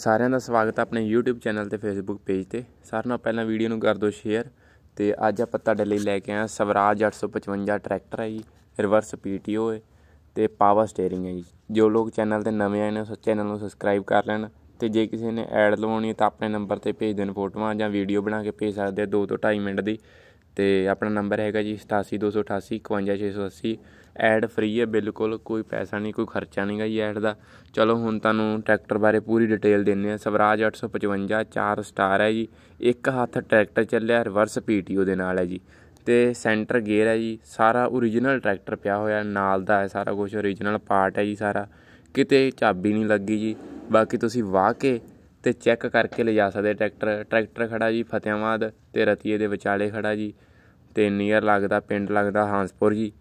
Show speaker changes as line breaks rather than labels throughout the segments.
ਸਾਰਿਆਂ ਦਾ ਸਵਾਗਤ ਹੈ ਆਪਣੇ YouTube ਚੈਨਲ ਤੇ Facebook ਪੇਜ ਤੇ ਸਾਰਿਆਂ ਨਾਲ ਪਹਿਲਾਂ ਵੀਡੀਓ ਨੂੰ ਕਰ ਦਿਓ ਸ਼ੇਅਰ ਤੇ ਅੱਜ ਆਪਾਂ ਤੁਹਾਡੇ ਲਈ ਲੈ ਕੇ ਆਇਆ ਸਵਰਾਜ 855 ਟਰੈਕਟਰ ਹੈ ਜੀ ਰਿਵਰਸ PTO ਹੈ ਤੇ ਪਾਵਰ ਸਟੀering ਹੈ ਜੀ ਜੋ ਲੋਕ ਚੈਨਲ ਤੇ ਨਵੇਂ ਆਏ ਨੇ ਉਸ ਚੈਨਲ ਨੂੰ ਸਬਸਕ੍ਰਾਈਬ ਕਰ ਲੈਣ ਤੇ ਜੇ ਕਿਸੇ ਨੇ ਐਡ ਲਵਾਉਣੀ ਹੈ ਤਾਂ ਆਪਣੇ ਨੰਬਰ ਤੇ ਭੇਜ ਦੇਣ ਫੋਟੋਆਂ ਜਾਂ ਵੀਡੀਓ ਬਣਾ ਕੇ ਭੇਜ ਸਕਦੇ ਆ 2 ਤੋਂ 2.5 ਮਿੰਟ ਦੀ ਤੇ ਆਪਣਾ ਨੰਬਰ ਹੈਗਾ ਜੀ 8728851680 ਐਡ ਫ੍ਰੀ ਹੈ ਬਿਲਕੁਲ ਕੋਈ ਪੈਸਾ ਨਹੀਂ ਕੋਈ ਖਰਚਾ ਨਹੀਂਗਾ ਜੀ ਐਡ ਦਾ ਚਲੋ ਹੁਣ ਤੁਹਾਨੂੰ ਟਰੈਕਟਰ ਬਾਰੇ ਪੂਰੀ ਡਿਟੇਲ ਦਿੰਨੇ ਆ ਸਵਰਾਜ 855 4 ਸਟਾਰ ਹੈ ਜੀ ਇੱਕ ਹੱਥ ਟਰੈਕਟਰ ਚੱਲਿਆ ਰਿਵਰਸ ਪੀਟੀਓ ਦੇ ਨਾਲ ਹੈ ਜੀ ਤੇ ਸੈਂਟਰ ਗੇਅਰ ਹੈ ਜੀ ਸਾਰਾ origignal ਟਰੈਕਟਰ ਪਿਆ ਹੋਇਆ ਨਾਲ ਦਾ ਹੈ ਸਾਰਾ ਕੁਝ origignal ਪਾਰਟ ਹੈ ਜੀ ਸਾਰਾ ਕਿਤੇ ਚਾਬੀ ਨਹੀਂ ਲੱਗੀ ਜੀ ਬਾਕੀ ਤੁਸੀਂ ਵਾਹ ਕੇ ਤੇ ਚੈੱਕ ਕਰਕੇ ਲਿਜਾ ਸਕਦੇ ਟਰੈਕਟਰ ਟਰੈਕਟਰ ਖੜਾ ਜੀ ਫਤਿਆਵਾਦ ਤੇ ਰਤੀਏ ਦੇ ਵਿਚਾਲੇ ਖੜਾ ਜੀ ਤੇ ਨੀਅਰ ਲੱਗਦਾ ਪਿੰਡ ਲੱਗਦਾ ਹਾਂਸਪੁਰ ਜੀ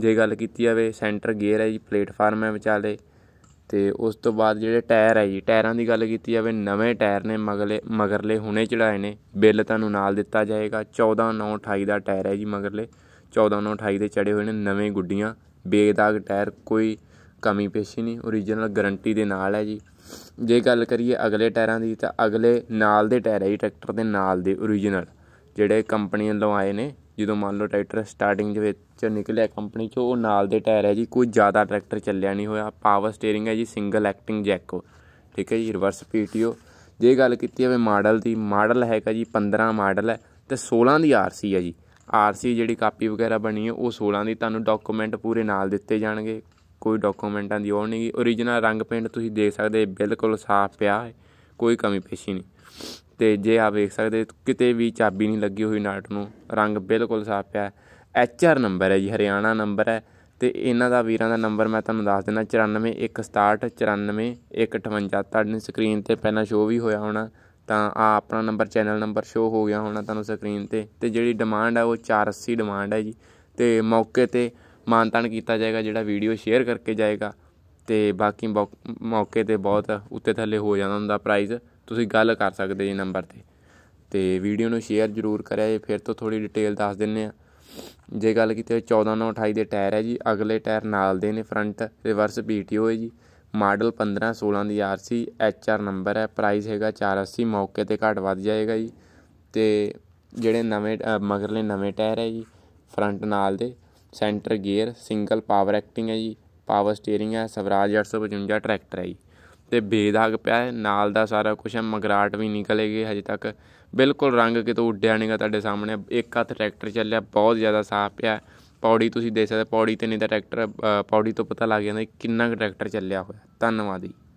ਜੇ ਗੱਲ ਕੀਤੀ ਜਾਵੇ ਸੈਂਟਰ ਗੇਅਰ ਹੈ ਜੀ ਪਲੇਟਫਾਰਮ ਹੈ ਵਿਚਾਲੇ ਤੇ ਉਸ ਤੋਂ ਬਾਅਦ ਜਿਹੜੇ ਟਾਇਰ ਹੈ ਜੀ ਟਾਇਰਾਂ ਦੀ ਗੱਲ ਕੀਤੀ ਜਾਵੇ ਨਵੇਂ ਟਾਇਰ ਨੇ ਮਗਲੇ ਮਗਰਲੇ ਹੁਣੇ ਚੜਾਏ ਨੇ ਬਿੱਲ ਤੁਹਾਨੂੰ ਨਾਲ ਦਿੱਤਾ ਜਾਏਗਾ 14928 ਦਾ ਟਾਇਰ ਹੈ ਜੀ ਮਗਰਲੇ 14928 ਦੇ ਚੜੇ ਹੋਏ ਨੇ ਨਵੇਂ ਗੁੱਡੀਆਂ ਬੇਦਾਗ ਟਾਇਰ ਕੋਈ ਕਮੀ ਪੇਸ਼ੀ ਨਹੀਂ ओरिजिनल ਗਾਰੰਟੀ ਦੇ ਨਾਲ ਹੈ ਜੀ ਜੇ ਗੱਲ ਕਰੀਏ ਅਗਲੇ ਟਾਇਰਾਂ ਦੀ ਤਾਂ ਅਗਲੇ ਨਾਲ ਦੇ ਟਾਇਰ ਹੈ ਜੀ ਟਰੈਕਟਰ ਦੇ ਨਾਲ ਦੇ ओरिजिनल ਜਿਹੜੇ ਕੰਪਨੀ ਤੋਂ ਆਏ ਨੇ ਜਦੋਂ ਮੰਨ ਲਓ ਟਰੈਕਟਰ ਸਟਾਰਟਿੰਗ ਦੇ ਵਿੱਚ ਨਿਕਲਿਆ ਕੰਪਨੀ ਚੋਂ ਉਹ ਨਾਲ ਦੇ ਟਾਇਰ ਹੈ ਜੀ ਕੋਈ ਜ਼ਿਆਦਾ ਟਰੈਕਟਰ ਚੱਲਿਆ ਨਹੀਂ ਹੋਇਆ ਪਾਵਰ ਸਟੀering ਹੈ ਜੀ ਸਿੰਗਲ ਐਕਟਿੰਗ ਜੈਕੋ ਠੀਕ ਹੈ ਜੀ ਰਿਵਰਸ ਪੀਟੀਓ ਜੇ ਗੱਲ ਕੀਤੀ ਹੋਵੇ ਮਾਡਲ ਦੀ ਮਾਡਲ ਹੈਗਾ ਜੀ 15 ਮਾਡਲ ਹੈ ਤੇ 16 ਦੀ ਆਰਸੀ ਹੈ ਜੀ ਆਰਸੀ ਜਿਹੜੀ ਕਾਪੀ ਵਗੈਰਾ ਬਣੀ ਹੈ ਉਹ 16 ਦੀ ਤੁਹਾਨੂੰ ਡਾਕੂਮੈਂਟ ਪੂਰੇ ਨਾਲ ਦਿੱਤੇ ਜਾਣਗੇ ਕੋਈ ਡਾਕੂਮੈਂਟਾਂ ਦੀ ਉਹ ਨਹੀਂ origignal ਰੰਗ ਪੇਂਟ ਤੁਸੀਂ ਦੇਖ ਸਕਦੇ ਬਿਲਕੁਲ ਸਾਫ਼ ਪਿਆ ਹੈ ਕੋਈ ਕਮੀ ਪੇਸ਼ੀ ਨਹੀਂ ਤੇ ਜੇ ਆ ਵੇਖ ਸਕਦੇ ਕਿਤੇ ਵੀ ਚਾਬੀ ਨਹੀਂ ਲੱਗੀ ਹੋਈ ਨਾਟ ਨੂੰ ਰੰਗ ਬਿਲਕੁਲ ਸਾਫ਼ ਪਿਆ ਐਚ ਆਰ ਨੰਬਰ ਹੈ ਜੀ ਹਰਿਆਣਾ ਨੰਬਰ ਹੈ ਤੇ ਇਹਨਾਂ ਦਾ ਵੀਰਾਂ ਦਾ ਨੰਬਰ ਮੈਂ ਤੁਹਾਨੂੰ ਦੱਸ ਦਿੰਦਾ 94167 94158 ਤੁਹਾਡੀ ਸਕਰੀਨ ਤੇ ਪਹਿਲਾਂ ਸ਼ੋ ਵੀ ਹੋਇਆ ਹੋਣਾ ਤਾਂ ਆ ਆਪਣਾ ਨੰਬਰ ਚੈਨਲ ਨੰਬਰ ਸ਼ੋ ਹੋ ਗਿਆ ਹੋਣਾ ਤੁਹਾਨੂੰ ਸਕਰੀਨ ਤੇ ਤੇ ਜਿਹੜੀ ਡਿਮਾਂਡ ਹੈ ਉਹ 480 ਡਿਮਾਂਡ ਹੈ ਜੀ ਤੇ ਮੌਕੇ ਤੇ ਮਾਨਤਾਨ ਕੀਤਾ ਜਾਏਗਾ ਜਿਹੜਾ ਵੀਡੀਓ ਸ਼ੇਅਰ ਕਰਕੇ ਜਾਏਗਾ ਤੇ ਬਾਕੀ ਮੌਕੇ ਤੇ ਬਹੁਤ ਉੱਤੇ ਥੱਲੇ ਹੋ ਜਾਂਦਾ ਹੁੰਦਾ ਪ੍ਰਾਈਜ਼ ਤੁਸੀਂ ਗੱਲ ਕਰ ਸਕਦੇ ਜੀ ਨੰਬਰ ਤੇ ਤੇ ਵੀਡੀਓ ਨੂੰ ਸ਼ੇਅਰ ਜ਼ਰੂਰ ਕਰਿਆ ਜੇ ਫਿਰ ਤੋਂ ਥੋੜੀ ਡਿਟੇਲ ਦੱਸ ਦਿੰਨੇ ਆ ਜੇ ਗੱਲ ਕੀਤੀ ਹੋਵੇ 28 ਦੇ ਟਾਇਰ ਹੈ ਜੀ ਅਗਲੇ ਟਾਇਰ ਨਾਲ ਦੇ ਨੇ ਫਰੰਟ ਰਿਵਰਸ BTO ਹੈ ਜੀ ਮਾਡਲ 15 16 ਦੀ ਐਚ ਆਰ ਨੰਬਰ ਹੈ ਪ੍ਰਾਈਸ ਹੈਗਾ 480 ਮੌਕੇ ਤੇ ਘਟ ਵੱਧ ਜਾਏਗਾ ਜੀ ਤੇ ਜਿਹੜੇ ਨਵੇਂ ਮਗਰਲੇ ਨਵੇਂ ਟਾਇਰ ਹੈ ਜੀ ਫਰੰਟ ਨਾਲ ਦੇ centre gear single power acting ਹੈ ਜੀ ਪਾਵਰ ਸਟੀering ਹੈ ਸਵਰਾਜ 855 ਟਰੈਕਟਰ ਹੈ ਜੀ ਤੇ ਬੇਦਾਗ ਪਿਆ ਹੈ ਨਾਲ ਦਾ ਸਾਰਾ ਕੁਝ ਹੈ ਮਗਰਾਟ ਵੀ ਨਿਕਲੇਗੇ ਹਜੇ ਤੱਕ ਬਿਲਕੁਲ ਰੰਗ ਕਿਤੋਂ ਉੱਡਿਆ ਨਹੀਂਗਾ ਤੁਹਾਡੇ ਸਾਹਮਣੇ ਇੱਕ ਹੱਥ ਟਰੈਕਟਰ ਚੱਲਿਆ ਬਹੁਤ ਜ਼ਿਆਦਾ ਸਾਫ਼ ਪਿਆ ਪੌੜੀ ਤੁਸੀਂ ਦੇਖ ਸਕਦੇ ਪੌੜੀ ਤੇ ਨਹੀਂ ਤਾਂ ਟਰੈਕਟਰ ਪੌੜੀ ਤੋਂ ਪਤਾ ਲੱਗ ਜਾਂਦਾ ਕਿੰਨਾ ਟਰੈਕਟਰ ਚੱਲਿਆ ਹੋਇਆ ਧੰਨਵਾਦ ਜੀ